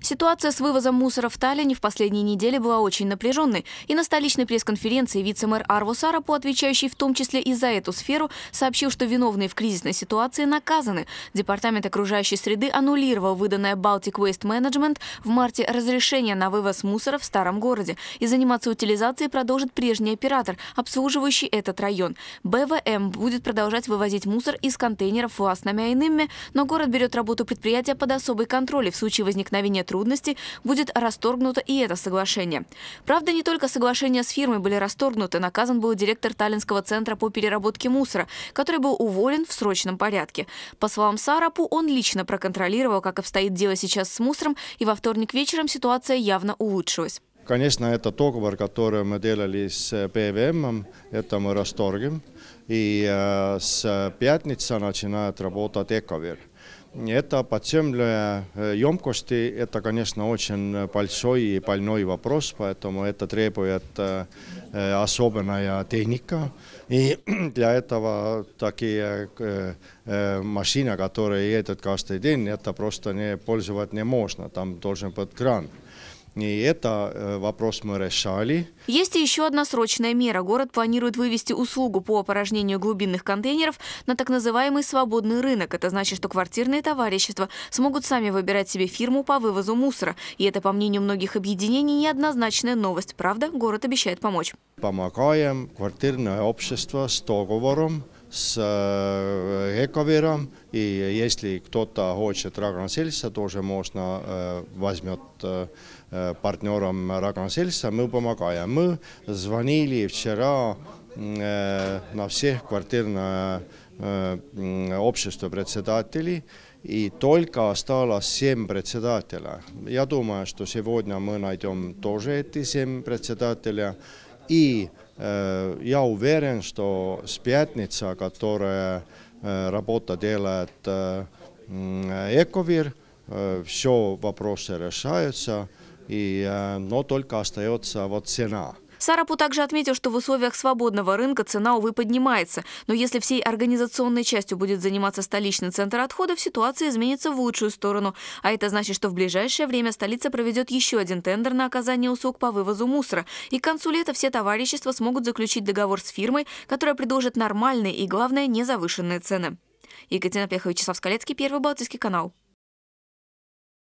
Ситуация с вывозом мусора в Таллине в последние недели была очень напряженной. И на столичной пресс-конференции вице-мэр Арво Сарапу, отвечающий в том числе и за эту сферу, сообщил, что виновные в кризисной ситуации наказаны. Департамент окружающей среды аннулировал выданное Baltic Waste Management в марте разрешение на вывоз мусора в старом городе. И заниматься утилизацией продолжит прежний оператор, обслуживающий этот район. БВМ будет продолжать вывозить мусор из контейнеров властными и иными, но город берет работу предприятия под особый контроль и в случае возникновения трудности будет расторгнуто и это соглашение. Правда, не только соглашения с фирмой были расторгнуты. Наказан был директор Таллинского центра по переработке мусора, который был уволен в срочном порядке. По словам Сарапу, он лично проконтролировал, как обстоит дело сейчас с мусором, и во вторник вечером ситуация явно улучшилась. Конечно, это договор, который мы делали с ПВМ, эм, это мы расторгим. И э, с пятницы начинает работать Эковер. Это подземная э, емкости, это, конечно, очень большой и больной вопрос, поэтому это требует э, э, особенная техника. И для этого такие машины, которые едут каждый день, это просто не пользоваться не можно, там должен быть кран. И это э, вопрос мы решали. Есть и еще одна срочная мера. Город планирует вывести услугу по опорожнению глубинных контейнеров на так называемый свободный рынок. Это значит, что квартирные товарищества смогут сами выбирать себе фирму по вывозу мусора. И это, по мнению многих объединений, неоднозначная новость. Правда, город обещает помочь. Помогаем квартирное общество с договором с э, эко-вером, и если кто-то хочет рагрансельса, тоже можно э, возьмет э, партнером рагрансельса, мы помогаем. Мы звонили вчера на всех квартирное общество председателей, и только осталось 7 председателя. Я думаю, что сегодня мы найдем тоже эти 7 председателя, и Э, я уверен, что с пятницы, которая э, работа делает э, Эковир, все вопросы решаются, и, но только остается вот цена. Сарапу также отметил, что в условиях свободного рынка цена, увы, поднимается. Но если всей организационной частью будет заниматься столичный центр отходов, ситуация изменится в лучшую сторону. А это значит, что в ближайшее время столица проведет еще один тендер на оказание услуг по вывозу мусора. И к концу лета все товарищества смогут заключить договор с фирмой, которая предложит нормальные и, главное, незавышенные цены. Екатерина Пехова, Вячеслав Скалецкий, Первый Балтийский канал.